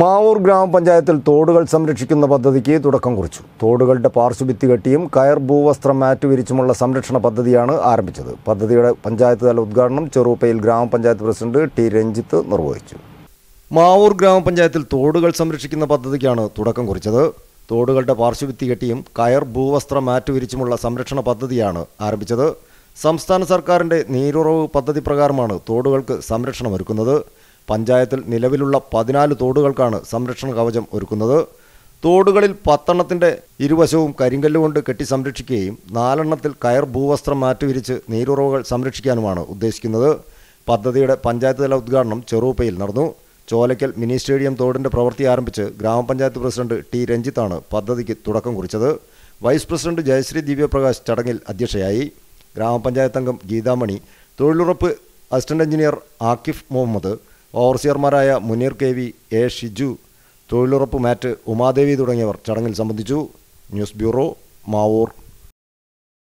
മാവൂർ ഗ്രാമപഞ്ചായത്തിൽ തോടുകൾ സംരക്ഷിക്കുന്ന പദ്ധതിക്ക് തുടക്കം കുറിച്ചു തോടുകളുടെ പാർശ്വഭിത്തി കെട്ടിയും കയർ ഭൂവസ്ത്രം മാറ്റ് വിരിച്ചുമുള്ള സംരക്ഷണ പദ്ധതിയാണ് ആരംഭിച്ചത് പദ്ധതിയുടെ പഞ്ചായത്ത് തല ഉദ്ഘാടനം ചെറുപ്പയിൽ ഗ്രാമപഞ്ചായത്ത് പ്രസിഡന്റ് ടി രഞ്ജിത്ത് നിർവഹിച്ചു മാവൂർ ഗ്രാമപഞ്ചായത്തിൽ തോടുകൾ സംരക്ഷിക്കുന്ന പദ്ധതിക്കാണ് തുടക്കം കുറിച്ചത് തോടുകളുടെ പാർശ്വഭിത്തി കെട്ടിയും കയർ ഭൂവസ്ത്ര മാറ്റ് വിരിച്ചുമുള്ള സംരക്ഷണ പദ്ധതിയാണ് ആരംഭിച്ചത് സംസ്ഥാന സർക്കാരിൻ്റെ നീരുറവ് പദ്ധതി പ്രകാരമാണ് തോടുകൾക്ക് സംരക്ഷണം ഒരുക്കുന്നത് പഞ്ചായത്തിൽ നിലവിലുള്ള പതിനാല് തോടുകൾക്കാണ് സംരക്ഷണ കവചം ഒരുക്കുന്നത് തോടുകളിൽ പത്തെണ്ണത്തിൻ്റെ ഇരുവശവും കരിങ്കല്ലുകൊണ്ട് കെട്ടി സംരക്ഷിക്കുകയും നാലെണ്ണത്തിൽ കയർ ഭൂവസ്ത്രം മാറ്റിവിരിച്ച് നീരുറവുകൾ സംരക്ഷിക്കാനുമാണ് ഉദ്ദേശിക്കുന്നത് പദ്ധതിയുടെ പഞ്ചായത്ത് തല ഉദ്ഘാടനം ചെറുപ്പയിൽ നടന്നു ചോലയ്ക്കൽ മിനി സ്റ്റേഡിയം തോടിൻ്റെ പ്രവൃത്തി ആരംഭിച്ച് ഗ്രാമപഞ്ചായത്ത് പ്രസിഡന്റ് ടി രഞ്ജിത്താണ് പദ്ധതിക്ക് തുടക്കം കുറിച്ചത് വൈസ് പ്രസിഡന്റ് ജയശ്രീ ദിവ്യപ്രകാശ് ചടങ്ങിൽ അധ്യക്ഷയായി ഗ്രാമപഞ്ചായത്ത് അംഗം ഗീതാമണി തൊഴിലുറപ്പ് അസിസ്റ്റന്റ് എഞ്ചിനീയർ ആക്കിഫ് മുഹമ്മദ് ഓവർസിയർമാരായ Muneer K V A Shiju തൊഴിലുറപ്പ് മാറ്റ് ഉമാദേവി തുടങ്ങിയവർ ചടങ്ങിൽ സംബന്ധിച്ചു ന്യൂസ് ബ്യൂറോ മാവൂർ